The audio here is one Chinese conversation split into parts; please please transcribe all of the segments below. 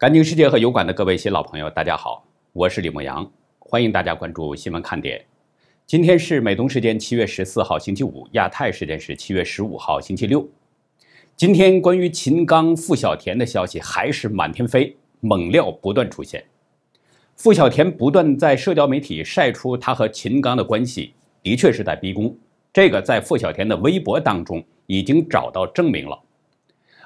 《感情世界》和油管的各位新老朋友，大家好，我是李梦阳，欢迎大家关注新闻看点。今天是美东时间七月十四号星期五，亚太时间是七月十五号星期六。今天关于秦刚付小田的消息还是满天飞，猛料不断出现。付小田不断在社交媒体晒出他和秦刚的关系，的确是在逼宫。这个在付小田的微博当中已经找到证明了。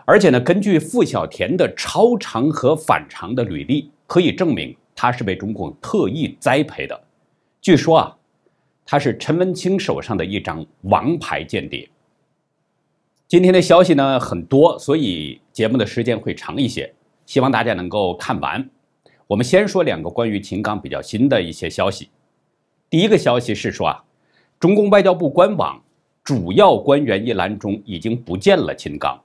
而且呢，根据傅小田的超长和反常的履历，可以证明他是被中共特意栽培的。据说啊，他是陈文清手上的一张王牌间谍。今天的消息呢很多，所以节目的时间会长一些，希望大家能够看完。我们先说两个关于秦刚比较新的一些消息。第一个消息是说啊，中共外交部官网主要官员一栏中已经不见了秦刚。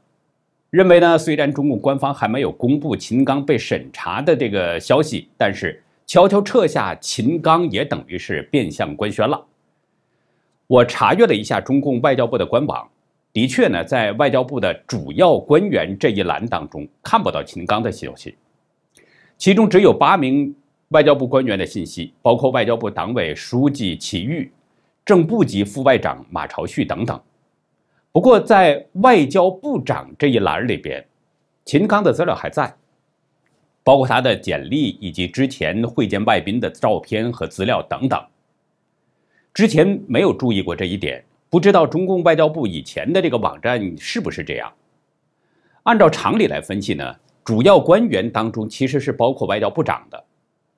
认为呢，虽然中共官方还没有公布秦刚被审查的这个消息，但是悄悄撤下秦刚也等于是变相官宣了。我查阅了一下中共外交部的官网，的确呢，在外交部的主要官员这一栏当中看不到秦刚的消息，其中只有八名外交部官员的信息，包括外交部党委书记齐玉、正部级副外长马朝旭等等。不过，在外交部长这一栏里边，秦刚的资料还在，包括他的简历以及之前会见外宾的照片和资料等等。之前没有注意过这一点，不知道中共外交部以前的这个网站是不是这样。按照常理来分析呢，主要官员当中其实是包括外交部长的，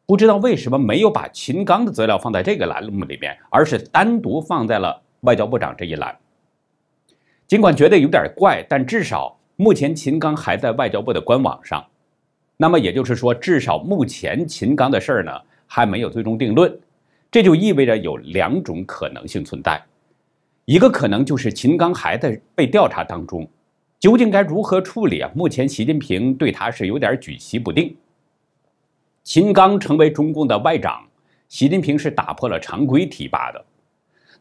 不知道为什么没有把秦刚的资料放在这个栏目里面，而是单独放在了外交部长这一栏。尽管觉得有点怪，但至少目前秦刚还在外交部的官网上。那么也就是说，至少目前秦刚的事儿呢还没有最终定论。这就意味着有两种可能性存在：一个可能就是秦刚还在被调查当中，究竟该如何处理啊？目前习近平对他是有点举棋不定。秦刚成为中共的外长，习近平是打破了常规提拔的。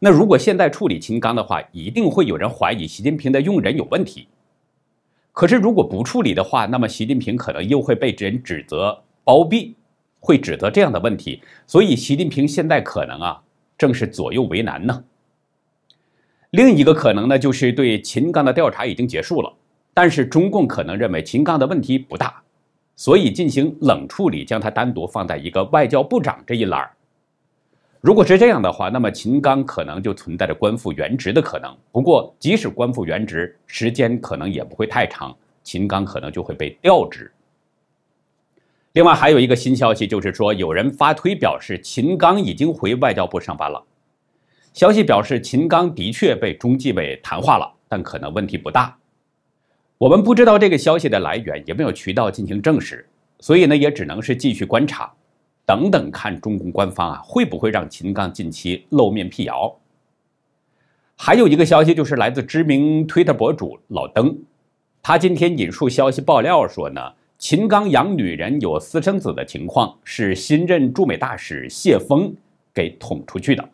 那如果现在处理秦刚的话，一定会有人怀疑习近平的用人有问题。可是如果不处理的话，那么习近平可能又会被人指责包庇，会指责这样的问题。所以习近平现在可能啊，正是左右为难呢。另一个可能呢，就是对秦刚的调查已经结束了，但是中共可能认为秦刚的问题不大，所以进行冷处理，将他单独放在一个外交部长这一栏如果是这样的话，那么秦刚可能就存在着官复原职的可能。不过，即使官复原职，时间可能也不会太长，秦刚可能就会被调职。另外，还有一个新消息，就是说有人发推表示秦刚已经回外交部上班了。消息表示秦刚的确被中纪委谈话了，但可能问题不大。我们不知道这个消息的来源，也没有渠道进行证实，所以呢，也只能是继续观察。等等，看中共官方啊会不会让秦刚近期露面辟谣？还有一个消息就是来自知名 Twitter 博主老登，他今天引述消息爆料说呢，秦刚养女人有私生子的情况是新任驻美大使谢峰给捅出去的。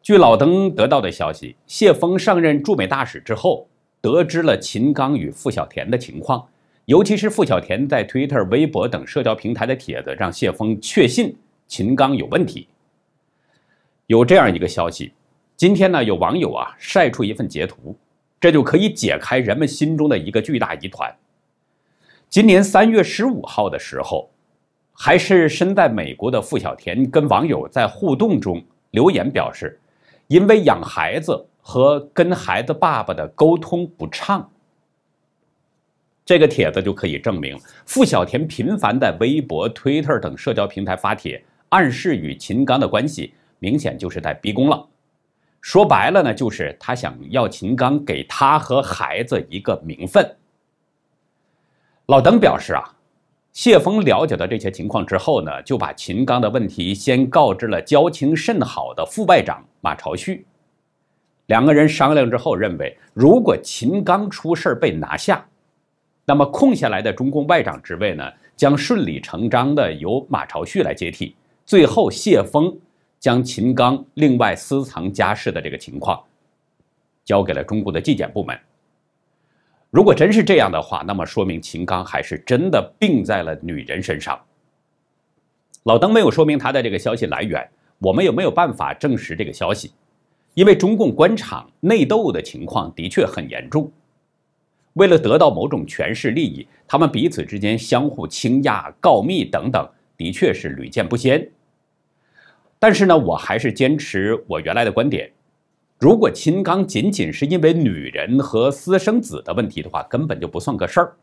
据老登得到的消息，谢峰上任驻美大使之后，得知了秦刚与付小田的情况。尤其是傅小田在推特、微博等社交平台的帖子，让谢峰确信秦刚有问题。有这样一个消息，今天呢，有网友啊晒出一份截图，这就可以解开人们心中的一个巨大疑团。今年三月十五号的时候，还是身在美国的傅小田跟网友在互动中留言表示，因为养孩子和跟孩子爸爸的沟通不畅。这个帖子就可以证明，付小田频繁在微博、推特等社交平台发帖，暗示与秦刚的关系，明显就是在逼宫了。说白了呢，就是他想要秦刚给他和孩子一个名分。老邓表示啊，谢峰了解到这些情况之后呢，就把秦刚的问题先告知了交情甚好的副外长马朝旭，两个人商量之后认为，如果秦刚出事被拿下。那么空下来的中共外长职位呢，将顺理成章的由马朝旭来接替。最后，谢峰将秦刚另外私藏家事的这个情况交给了中共的纪检部门。如果真是这样的话，那么说明秦刚还是真的病在了女人身上。老邓没有说明他的这个消息来源，我们也没有办法证实这个消息，因为中共官场内斗的情况的确很严重。为了得到某种权势利益，他们彼此之间相互倾轧、告密等等，的确是屡见不鲜。但是呢，我还是坚持我原来的观点：如果秦刚仅仅是因为女人和私生子的问题的话，根本就不算个事儿。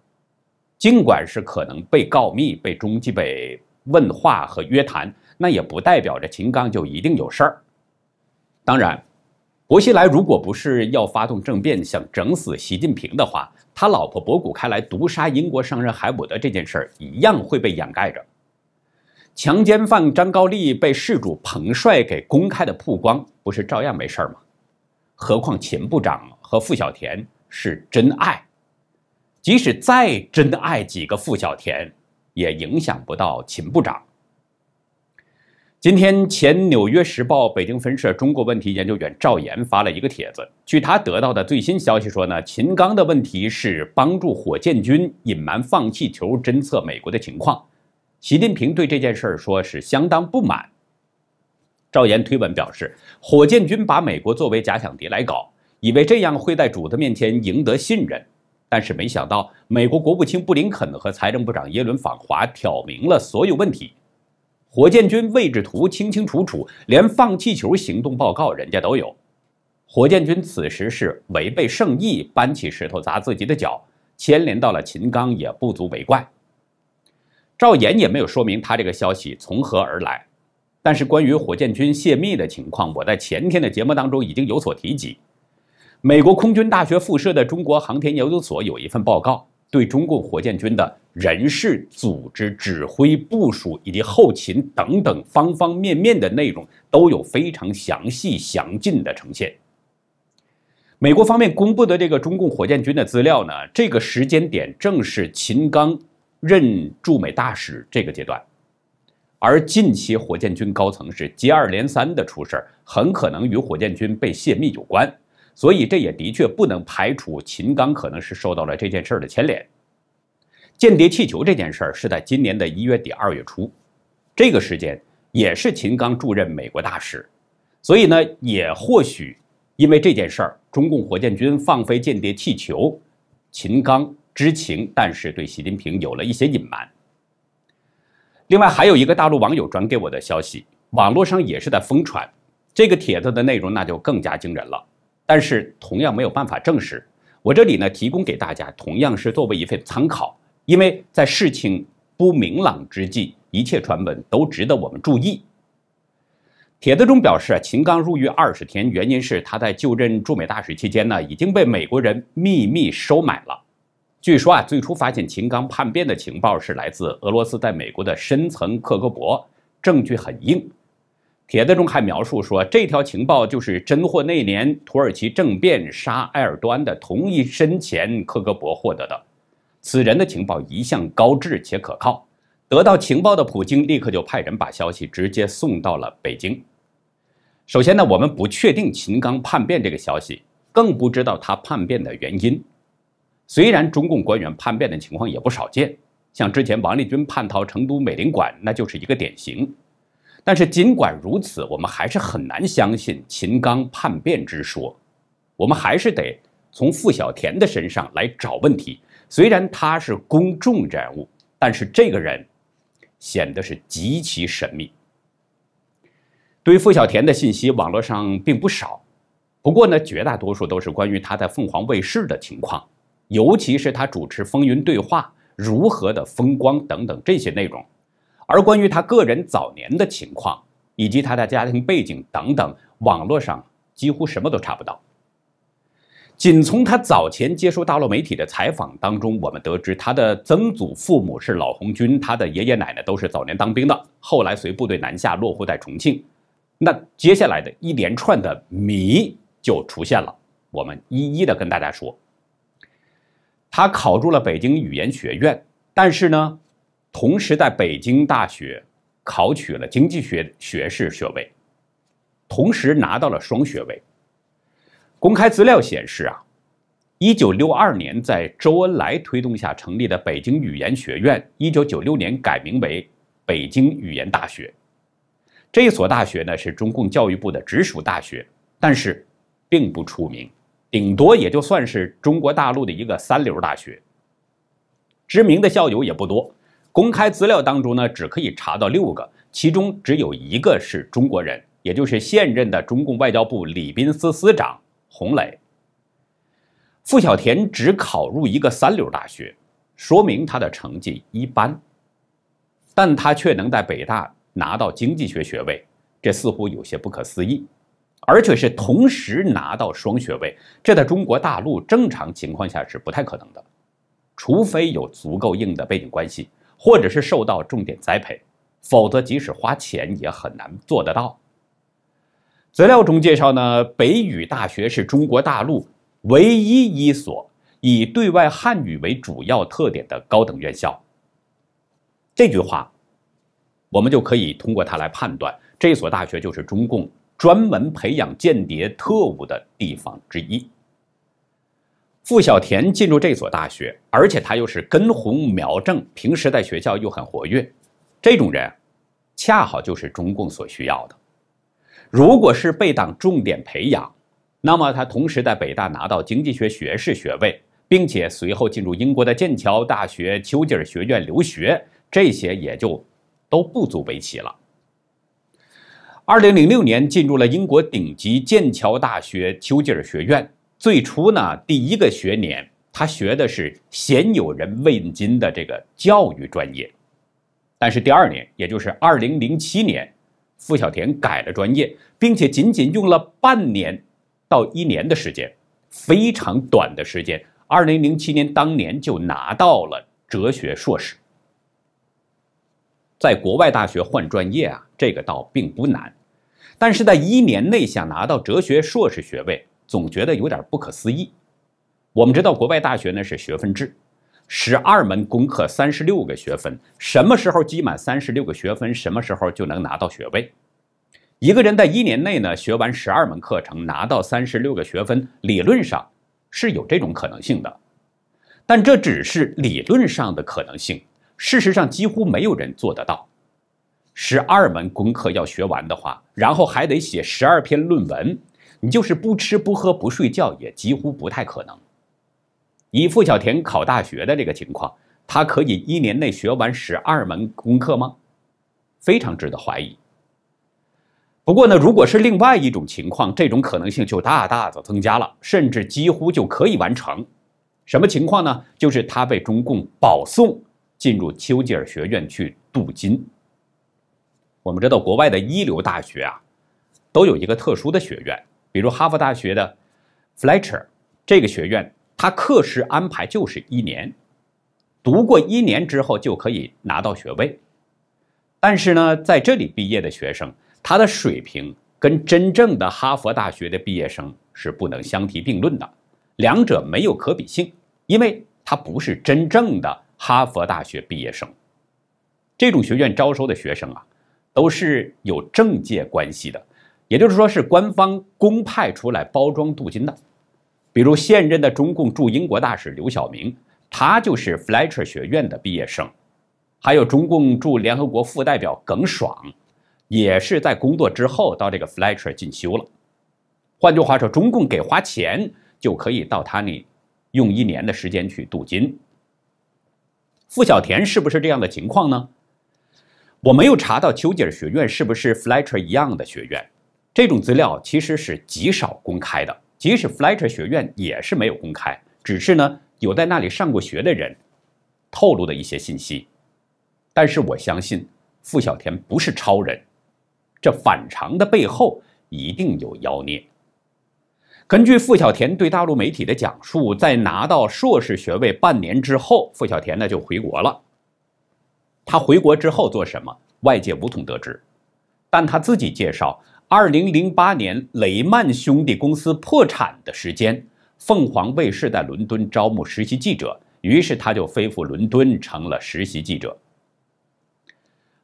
尽管是可能被告密、被中纪委问话和约谈，那也不代表着秦刚就一定有事儿。当然。薄熙来如果不是要发动政变想整死习近平的话，他老婆博古开来毒杀英国商人海伍德这件事儿一样会被掩盖着。强奸犯张高丽被事主彭帅给公开的曝光，不是照样没事儿吗？何况秦部长和傅小田是真爱，即使再真爱几个傅小田，也影响不到秦部长。今天，前《纽约时报》北京分社中国问题研究员赵岩发了一个帖子。据他得到的最新消息说，呢，秦刚的问题是帮助火箭军隐瞒放气球侦测美国的情况。习近平对这件事儿说是相当不满。赵岩推文表示，火箭军把美国作为假想敌来搞，以为这样会在主子面前赢得信任，但是没想到美国国务卿布林肯和财政部长耶伦访华，挑明了所有问题。火箭军位置图清清楚楚，连放气球行动报告人家都有。火箭军此时是违背圣意，搬起石头砸自己的脚，牵连到了秦刚也不足为怪。赵岩也没有说明他这个消息从何而来，但是关于火箭军泄密的情况，我在前天的节目当中已经有所提及。美国空军大学附设的中国航天研究所有一份报告，对中共火箭军的。人事、组织、指挥、部署以及后勤等等方方面面的内容都有非常详细详尽的呈现。美国方面公布的这个中共火箭军的资料呢，这个时间点正是秦刚任驻美大使这个阶段，而近期火箭军高层是接二连三的出事很可能与火箭军被泄密有关，所以这也的确不能排除秦刚可能是受到了这件事的牵连。间谍气球这件事儿是在今年的一月底二月初，这个时间也是秦刚驻任美国大使，所以呢，也或许因为这件事儿，中共火箭军放飞间谍气球，秦刚知情，但是对习近平有了一些隐瞒。另外还有一个大陆网友转给我的消息，网络上也是在疯传，这个帖子的内容那就更加惊人了，但是同样没有办法证实。我这里呢提供给大家，同样是作为一份参考。因为在事情不明朗之际，一切传闻都值得我们注意。铁德中表示啊，秦刚入狱二十天，原因是他在就任驻美大使期间呢，已经被美国人秘密收买了。据说啊，最初发现秦刚叛变的情报是来自俄罗斯在美国的深层克格勃，证据很硬。铁德中还描述说，这条情报就是真获那年土耳其政变杀埃尔多安的同一身前克格勃获得的。此人的情报一向高质且可靠，得到情报的普京立刻就派人把消息直接送到了北京。首先呢，我们不确定秦刚叛变这个消息，更不知道他叛变的原因。虽然中共官员叛变的情况也不少见，像之前王立军叛逃成都美林馆，那就是一个典型。但是尽管如此，我们还是很难相信秦刚叛变之说。我们还是得从傅小田的身上来找问题。虽然他是公众人物，但是这个人显得是极其神秘。对付小田的信息，网络上并不少，不过呢，绝大多数都是关于他在凤凰卫视的情况，尤其是他主持《风云对话》如何的风光等等这些内容。而关于他个人早年的情况以及他的家庭背景等等，网络上几乎什么都查不到。仅从他早前接受大陆媒体的采访当中，我们得知他的曾祖父母是老红军，他的爷爷奶奶都是早年当兵的，后来随部队南下落户在重庆。那接下来的一连串的谜就出现了，我们一一的跟大家说。他考入了北京语言学院，但是呢，同时在北京大学考取了经济学学士学位，同时拿到了双学位。公开资料显示啊，一九六二年在周恩来推动下成立的北京语言学院，一九九六年改名为北京语言大学。这所大学呢是中共教育部的直属大学，但是并不出名，顶多也就算是中国大陆的一个三流大学。知名的校友也不多，公开资料当中呢只可以查到六个，其中只有一个是中国人，也就是现任的中共外交部礼宾司司长。洪磊、付小田只考入一个三流大学，说明他的成绩一般，但他却能在北大拿到经济学学位，这似乎有些不可思议，而且是同时拿到双学位，这在中国大陆正常情况下是不太可能的，除非有足够硬的背景关系，或者是受到重点栽培，否则即使花钱也很难做得到。资料中介绍呢，北语大学是中国大陆唯一一所以对外汉语为主要特点的高等院校。这句话，我们就可以通过它来判断，这所大学就是中共专门培养间谍特务的地方之一。傅小田进入这所大学，而且他又是根红苗正，平时在学校又很活跃，这种人，恰好就是中共所需要的。如果是被党重点培养，那么他同时在北大拿到经济学学士学位，并且随后进入英国的剑桥大学丘吉尔学院留学，这些也就都不足为奇了。二零零六年进入了英国顶级剑桥大学丘吉尔学院，最初呢，第一个学年他学的是鲜有人问津的这个教育专业，但是第二年，也就是二零零七年。付小田改了专业，并且仅仅用了半年到一年的时间，非常短的时间。二零零七年当年就拿到了哲学硕士。在国外大学换专业啊，这个倒并不难，但是在一年内想拿到哲学硕士学位，总觉得有点不可思议。我们知道，国外大学呢是学分制。十二门功课，三十六个学分，什么时候积满三十六个学分，什么时候就能拿到学位。一个人在一年内呢，学完十二门课程，拿到三十六个学分，理论上是有这种可能性的，但这只是理论上的可能性。事实上，几乎没有人做得到。十二门功课要学完的话，然后还得写十二篇论文，你就是不吃不喝不睡觉，也几乎不太可能。以付小田考大学的这个情况，他可以一年内学完十二门功课吗？非常值得怀疑。不过呢，如果是另外一种情况，这种可能性就大大的增加了，甚至几乎就可以完成。什么情况呢？就是他被中共保送进入丘吉尔学院去镀金。我们知道，国外的一流大学啊，都有一个特殊的学院，比如哈佛大学的 Fletcher 这个学院。他课时安排就是一年，读过一年之后就可以拿到学位。但是呢，在这里毕业的学生，他的水平跟真正的哈佛大学的毕业生是不能相提并论的，两者没有可比性，因为他不是真正的哈佛大学毕业生。这种学院招收的学生啊，都是有政界关系的，也就是说是官方公派出来包装镀金的。比如现任的中共驻英国大使刘晓明，他就是 Fletcher 学院的毕业生，还有中共驻联合国副代表耿爽，也是在工作之后到这个 Fletcher 进修了。换句话说，中共给花钱就可以到他那用一年的时间去镀金。傅小田是不是这样的情况呢？我没有查到丘吉尔学院是不是 Fletcher 一样的学院，这种资料其实是极少公开的。即使 Fletcher 学院也是没有公开，只是呢有在那里上过学的人，透露的一些信息。但是我相信傅小田不是超人，这反常的背后一定有妖孽。根据傅小田对大陆媒体的讲述，在拿到硕士学位半年之后，傅小田呢就回国了。他回国之后做什么，外界无从得知，但他自己介绍。二零零八年，雷曼兄弟公司破产的时间，凤凰卫视在伦敦招募实习记者，于是他就飞赴伦敦，成了实习记者。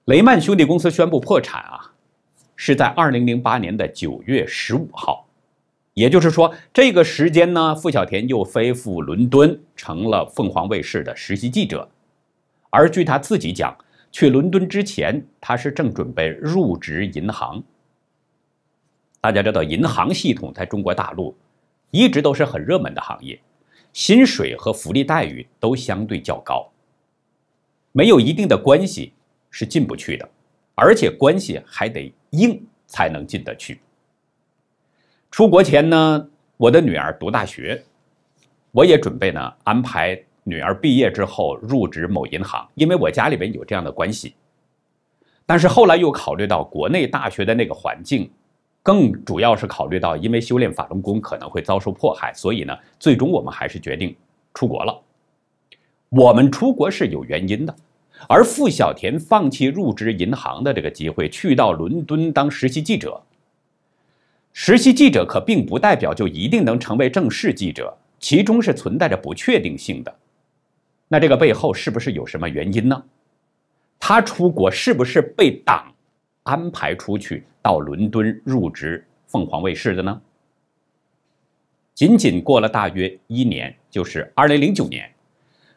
雷曼兄弟公司宣布破产啊，是在二零零八年的九月十五号，也就是说，这个时间呢，傅小田又飞赴伦敦，成了凤凰卫视的实习记者。而据他自己讲，去伦敦之前，他是正准备入职银行。大家知道，银行系统在中国大陆一直都是很热门的行业，薪水和福利待遇都相对较高。没有一定的关系是进不去的，而且关系还得硬才能进得去。出国前呢，我的女儿读大学，我也准备呢安排女儿毕业之后入职某银行，因为我家里边有这样的关系。但是后来又考虑到国内大学的那个环境。更主要是考虑到，因为修炼法轮功可能会遭受迫害，所以呢，最终我们还是决定出国了。我们出国是有原因的，而付小田放弃入职银行的这个机会，去到伦敦当实习记者。实习记者可并不代表就一定能成为正式记者，其中是存在着不确定性的。那这个背后是不是有什么原因呢？他出国是不是被党安排出去？到伦敦入职凤凰卫视的呢？仅仅过了大约一年，就是二零零九年，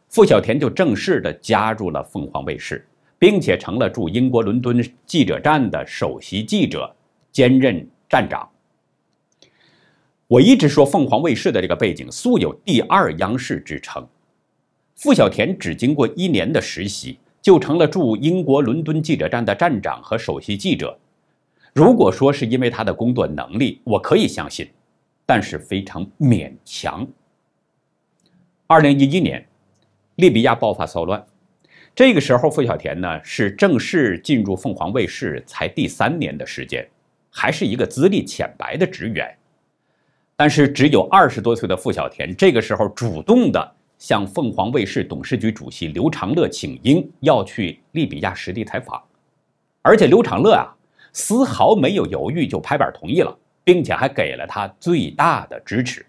傅小田就正式的加入了凤凰卫视，并且成了驻英国伦敦记者站的首席记者，兼任站长。我一直说凤凰卫视的这个背景素有“第二央视”之称，傅小田只经过一年的实习，就成了驻英国伦敦记者站的站长和首席记者。如果说是因为他的工作能力，我可以相信，但是非常勉强。二零一一年，利比亚爆发骚乱，这个时候傅小田呢是正式进入凤凰卫视才第三年的时间，还是一个资历浅白的职员。但是只有二十多岁的傅小田这个时候主动的向凤凰卫视董事局主席刘长乐请缨，要去利比亚实地采访，而且刘长乐啊。丝毫没有犹豫，就拍板同意了，并且还给了他最大的支持。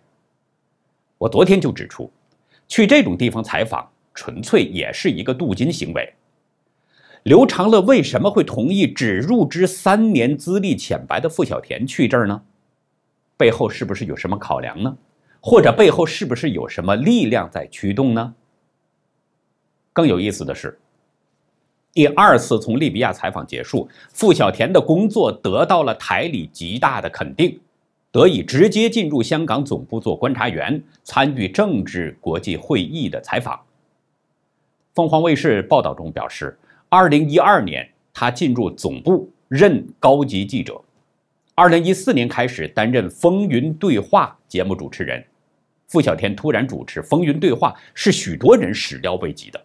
我昨天就指出，去这种地方采访，纯粹也是一个镀金行为。刘长乐为什么会同意只入职三年、资历浅白的付小田去这儿呢？背后是不是有什么考量呢？或者背后是不是有什么力量在驱动呢？更有意思的是。第二次从利比亚采访结束，傅小田的工作得到了台里极大的肯定，得以直接进入香港总部做观察员，参与政治国际会议的采访。凤凰卫视报道中表示，二零一二年他进入总部任高级记者，二零一四年开始担任《风云对话》节目主持人。傅小天突然主持《风云对话》，是许多人始料未及的。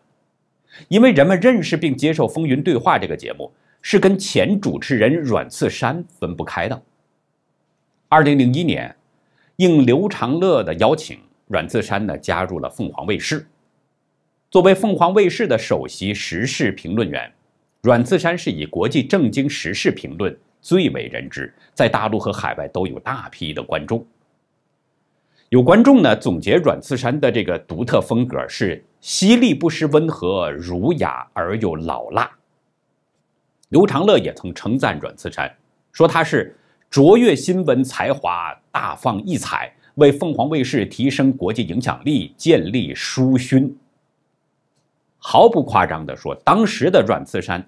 因为人们认识并接受《风云对话》这个节目，是跟前主持人阮次山分不开的。二零零一年，应刘长乐的邀请，阮次山呢加入了凤凰卫视。作为凤凰卫视的首席时事评论员，阮次山是以国际政经时事评论最为人知，在大陆和海外都有大批的观众。有观众呢总结阮次山的这个独特风格是。犀利不失温和，儒雅而又老辣。刘长乐也曾称赞阮次山，说他是卓越新闻才华大放异彩，为凤凰卫视提升国际影响力建立殊勋。毫不夸张地说，当时的阮次山，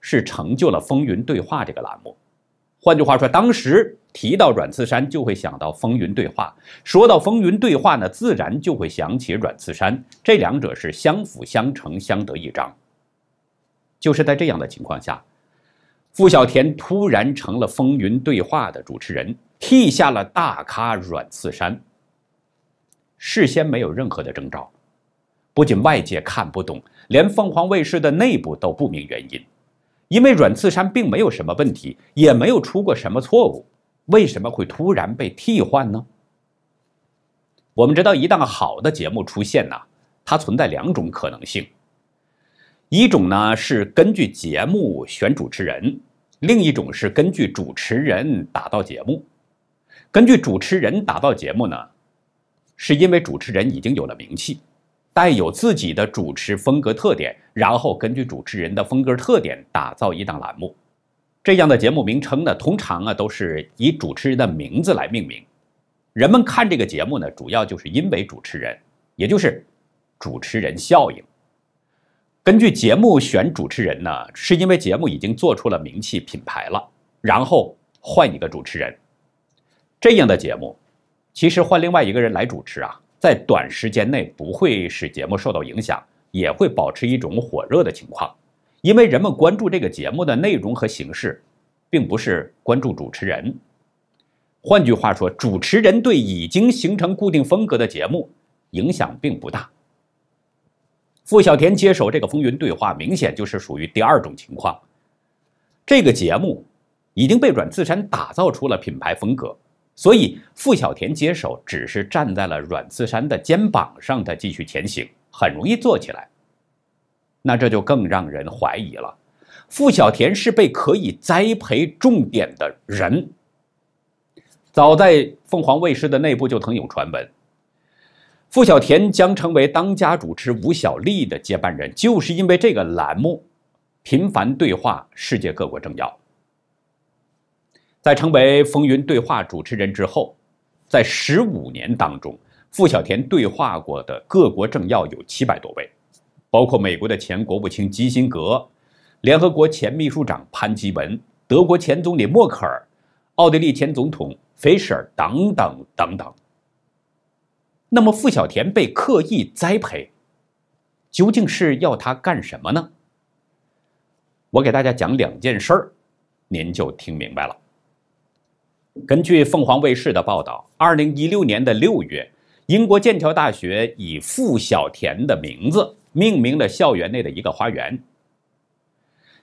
是成就了《风云对话》这个栏目。换句话说，当时。提到阮次山，就会想到风云对话；说到风云对话呢，自然就会想起阮次山。这两者是相辅相成、相得益彰。就是在这样的情况下，傅小田突然成了风云对话的主持人，替下了大咖阮次山。事先没有任何的征兆，不仅外界看不懂，连凤凰卫视的内部都不明原因。因为阮次山并没有什么问题，也没有出过什么错误。为什么会突然被替换呢？我们知道，一档好的节目出现呢，它存在两种可能性：一种呢是根据节目选主持人，另一种是根据主持人打造节目。根据主持人打造节目呢，是因为主持人已经有了名气，带有自己的主持风格特点，然后根据主持人的风格特点打造一档栏目。这样的节目名称呢，通常啊都是以主持人的名字来命名。人们看这个节目呢，主要就是因为主持人，也就是主持人效应。根据节目选主持人呢，是因为节目已经做出了名气、品牌了，然后换一个主持人。这样的节目，其实换另外一个人来主持啊，在短时间内不会使节目受到影响，也会保持一种火热的情况。因为人们关注这个节目的内容和形式，并不是关注主持人。换句话说，主持人对已经形成固定风格的节目影响并不大。傅小田接手这个《风云对话》，明显就是属于第二种情况。这个节目已经被阮次山打造出了品牌风格，所以傅小田接手只是站在了阮次山的肩膀上，他继续前行，很容易做起来。那这就更让人怀疑了，傅小田是被可以栽培重点的人。早在凤凰卫视的内部就曾有传闻，傅小田将成为当家主持吴小莉的接班人，就是因为这个栏目频繁对话世界各国政要。在成为风云对话主持人之后，在十五年当中，傅小田对话过的各国政要有七百多位。包括美国的前国务卿基辛格、联合国前秘书长潘基文、德国前总理默克尔、奥地利前总统费舍尔等等等等。那么傅小田被刻意栽培，究竟是要他干什么呢？我给大家讲两件事儿，您就听明白了。根据凤凰卫视的报道，二零一六年的六月，英国剑桥大学以傅小田的名字。命名了校园内的一个花园，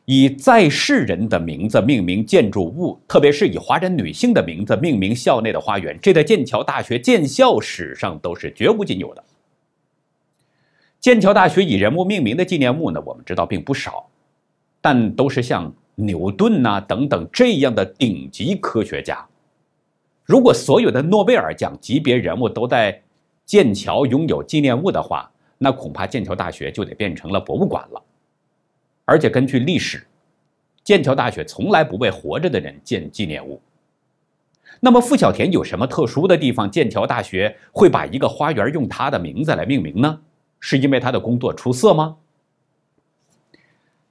以在世人的名字命名建筑物，特别是以华人女性的名字命名校内的花园，这在剑桥大学建校史上都是绝无仅有的。剑桥大学以人物命名的纪念物呢，我们知道并不少，但都是像牛顿呐等等这样的顶级科学家。如果所有的诺贝尔奖级别人物都在剑桥拥有纪念物的话，那恐怕剑桥大学就得变成了博物馆了。而且根据历史，剑桥大学从来不为活着的人建纪念物。那么傅小田有什么特殊的地方，剑桥大学会把一个花园用他的名字来命名呢？是因为他的工作出色吗？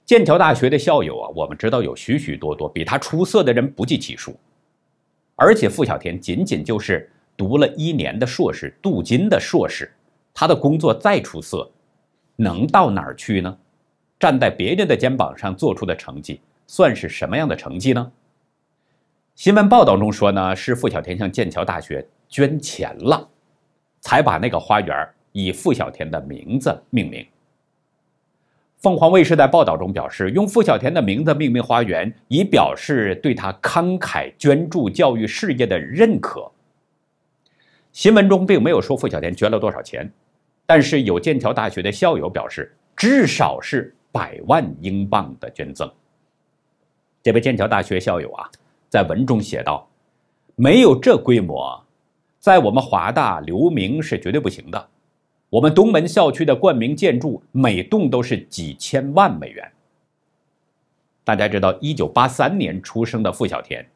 剑桥大学的校友啊，我们知道有许许多多比他出色的人不计其数，而且傅小田仅仅就是读了一年的硕士，镀金的硕士。他的工作再出色，能到哪儿去呢？站在别人的肩膀上做出的成绩，算是什么样的成绩呢？新闻报道中说呢，是付小田向剑桥大学捐钱了，才把那个花园以付小田的名字命名。凤凰卫视在报道中表示，用付小田的名字命名花园，以表示对他慷慨捐助教育事业的认可。新闻中并没有说付小田捐了多少钱。但是有剑桥大学的校友表示，至少是百万英镑的捐赠。这位剑桥大学校友啊，在文中写道：“没有这规模，在我们华大留名是绝对不行的。我们东门校区的冠名建筑，每栋都是几千万美元。”大家知道，一九八三年出生的付小田，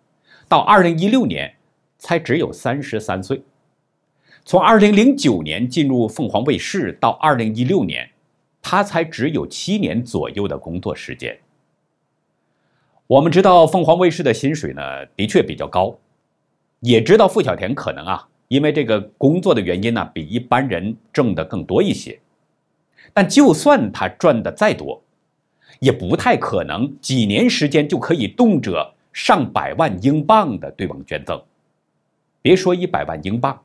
到二零一六年才只有三十三岁。从二零零九年进入凤凰卫视到二零一六年，他才只有七年左右的工作时间。我们知道凤凰卫视的薪水呢，的确比较高，也知道付小田可能啊，因为这个工作的原因呢，比一般人挣的更多一些。但就算他赚的再多，也不太可能几年时间就可以动辄上百万英镑的对王捐赠，别说一百万英镑。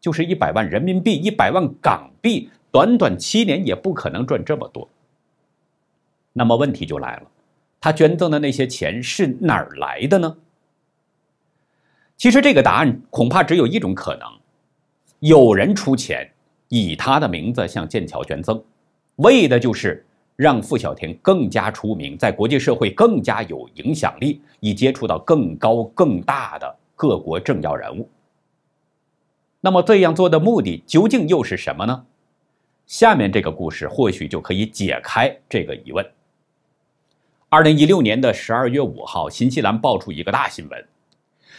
就是一百万人民币、一百万港币，短短七年也不可能赚这么多。那么问题就来了，他捐赠的那些钱是哪儿来的呢？其实这个答案恐怕只有一种可能：有人出钱，以他的名字向剑桥捐赠，为的就是让傅小平更加出名，在国际社会更加有影响力，以接触到更高更大的各国政要人物。那么这样做的目的究竟又是什么呢？下面这个故事或许就可以解开这个疑问。二零一六年的十二月五号，新西兰爆出一个大新闻，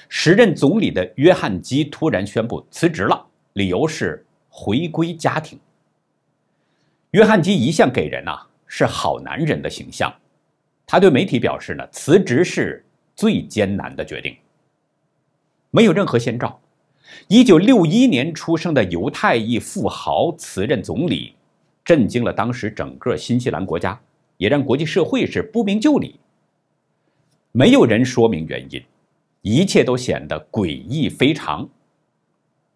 时任总理的约翰基突然宣布辞职了，理由是回归家庭。约翰基一向给人呐是好男人的形象，他对媒体表示呢，辞职是最艰难的决定，没有任何先兆。1961年出生的犹太裔富豪辞任总理，震惊了当时整个新西兰国家，也让国际社会是不明就里。没有人说明原因，一切都显得诡异非常。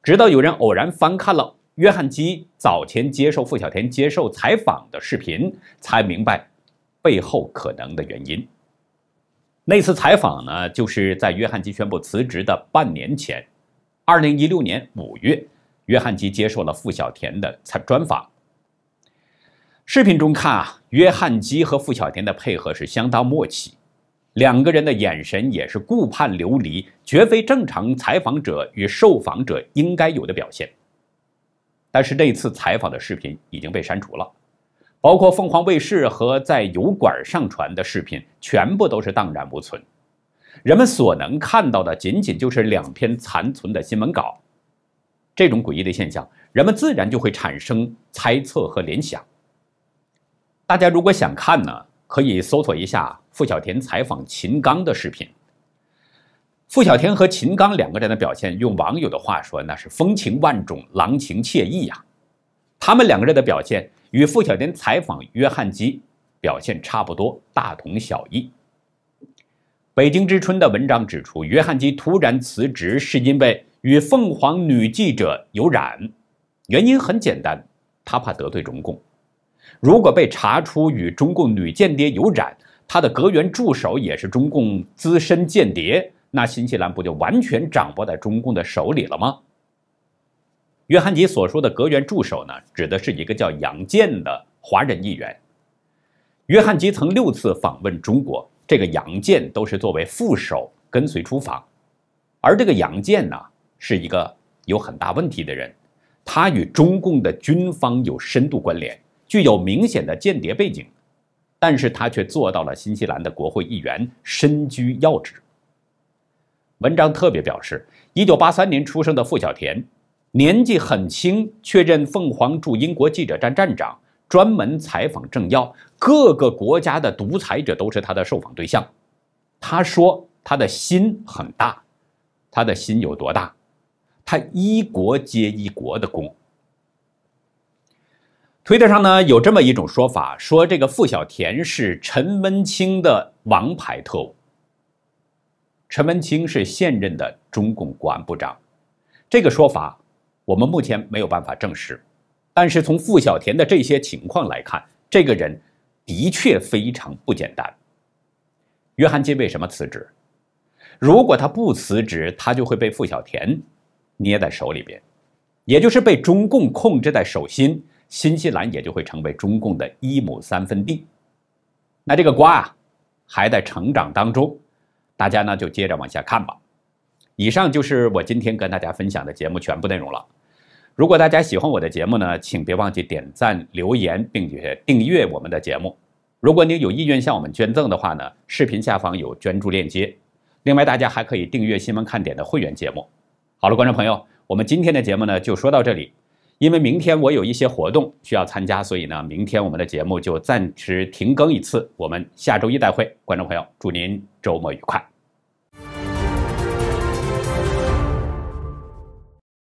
直到有人偶然翻看了约翰基早前接受傅小天接受采访的视频，才明白背后可能的原因。那次采访呢，就是在约翰基宣布辞职的半年前。二零一六年五月，约翰基接受了付小田的采访。视频中看啊，约翰基和付小田的配合是相当默契，两个人的眼神也是顾盼流离，绝非正常采访者与受访者应该有的表现。但是这次采访的视频已经被删除了，包括凤凰卫视和在油管上传的视频，全部都是荡然无存。人们所能看到的仅仅就是两篇残存的新闻稿，这种诡异的现象，人们自然就会产生猜测和联想。大家如果想看呢，可以搜索一下付小田采访秦刚的视频。付小天和秦刚两个人的表现，用网友的话说，那是风情万种、郎情妾意呀。他们两个人的表现与付小天采访约翰基表现差不多，大同小异。《北京之春》的文章指出，约翰基突然辞职是因为与凤凰女记者有染。原因很简单，他怕得罪中共。如果被查出与中共女间谍有染，他的阁员助手也是中共资深间谍，那新西兰不就完全掌握在中共的手里了吗？约翰基所说的阁员助手呢，指的是一个叫杨健的华人议员。约翰基曾六次访问中国。这个杨健都是作为副手跟随出访，而这个杨健呢是一个有很大问题的人，他与中共的军方有深度关联，具有明显的间谍背景，但是他却做到了新西兰的国会议员，身居要职。文章特别表示，一九八三年出生的傅小田，年纪很轻，却任凤凰驻英国记者站站长。专门采访政要，各个国家的独裁者都是他的受访对象。他说他的心很大，他的心有多大？他一国接一国的攻。推特上呢有这么一种说法，说这个傅小田是陈文清的王牌特务。陈文清是现任的中共国安部长。这个说法我们目前没有办法证实。但是从傅小田的这些情况来看，这个人的确非常不简单。约翰金为什么辞职？如果他不辞职，他就会被傅小田捏在手里边，也就是被中共控制在手心。新西兰也就会成为中共的一亩三分地。那这个瓜啊，还在成长当中。大家呢就接着往下看吧。以上就是我今天跟大家分享的节目全部内容了。如果大家喜欢我的节目呢，请别忘记点赞、留言，并且订阅我们的节目。如果你有意愿向我们捐赠的话呢，视频下方有捐助链接。另外，大家还可以订阅《新闻看点》的会员节目。好了，观众朋友，我们今天的节目呢就说到这里。因为明天我有一些活动需要参加，所以呢，明天我们的节目就暂时停更一次。我们下周一再会。观众朋友，祝您周末愉快。